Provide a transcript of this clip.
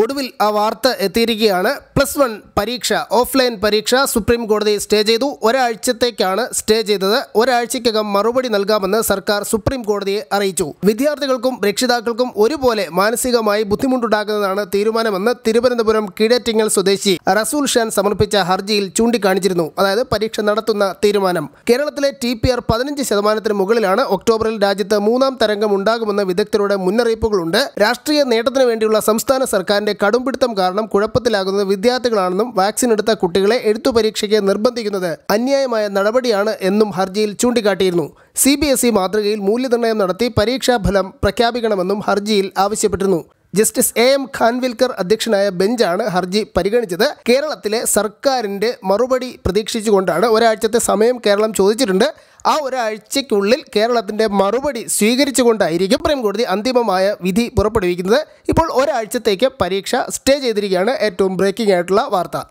ഒടുവിൽ ആ വാർത്ത എത്തിയിരിക്കുകയാണ് പ്ലസ് വൺ പരീക്ഷ ഓഫ്ലൈൻ പരീക്ഷ സുപ്രീം കോടതി സ്റ്റേ ചെയ്തു ഒരാഴ്ചത്തേക്കാണ് സ്റ്റേ ചെയ്തത് ഒരാഴ്ചയ്ക്കകം മറുപടി നൽകാമെന്ന് സർക്കാർ സുപ്രീം കോടതിയെ അറിയിച്ചു വിദ്യാർത്ഥികൾക്കും രക്ഷിതാക്കൾക്കും ഒരുപോലെ മാനസികമായി ബുദ്ധിമുട്ടുണ്ടാക്കുന്നതാണ് തീരുമാനമെന്ന് തിരുവനന്തപുരം കീഴറ്റിങ്ങൽ സ്വദേശി റസൂൽ ഷാൻ സമർപ്പിച്ച ഹർജിയിൽ ചൂണ്ടിക്കാണിച്ചിരുന്നു അതായത് പരീക്ഷ നടത്തുന്ന തീരുമാനം കേരളത്തിലെ ടി പി ആർ പതിനഞ്ച് ശതമാനത്തിന് മുകളിലാണ് ഒക്ടോബറിൽ രാജ്യത്ത് മൂന്നാം തരംഗം ഉണ്ടാകുമെന്ന വിദഗ്ധരുടെ മുന്നറിയിപ്പുകളുണ്ട് രാഷ്ട്രീയ നേട്ടത്തിന് വേണ്ടിയുള്ള സംസ്ഥാന സർക്കാർ തന്റെ കടുംപിടുത്തം കാരണം കുഴപ്പത്തിലാകുന്നത് വിദ്യാർത്ഥികളാണെന്നും വാക്സിൻ എടുത്ത കുട്ടികളെ എഴുത്തു പരീക്ഷയ്ക്ക് നിർബന്ധിക്കുന്നത് അന്യായമായ നടപടിയാണ് എന്നും ഹർജിയിൽ ചൂണ്ടിക്കാട്ടിയിരുന്നു സി ബി എസ് ഇ മാതൃകയിൽ മൂല്യനിർണ്ണയം നടത്തി പരീക്ഷാഫലം പ്രഖ്യാപിക്കണമെന്നും ഹർജിയിൽ ആവശ്യപ്പെട്ടിരുന്നു ജസ്റ്റിസ് എ എം ഖാൻവിൽക്കർ അധ്യക്ഷനായ ബെഞ്ചാണ് ഹർജി പരിഗണിച്ചത് കേരളത്തിലെ സർക്കാരിന്റെ മറുപടി പ്രതീക്ഷിച്ചുകൊണ്ടാണ് ഒരാഴ്ചത്തെ സമയം കേരളം ചോദിച്ചിട്ടുണ്ട് ആ ഒരാഴ്ചയ്ക്കുള്ളിൽ കേരളത്തിന്റെ മറുപടി സ്വീകരിച്ചുകൊണ്ടായിരിക്കും സുപ്രീംകോടതി അന്തിമമായ വിധി പുറപ്പെടുവിക്കുന്നത് ഇപ്പോൾ ഒരാഴ്ചത്തേക്ക് പരീക്ഷ സ്റ്റേ ചെയ്തിരിക്കുകയാണ് ഏറ്റവും ബ്രേക്കിംഗ് ആയിട്ടുള്ള വാർത്ത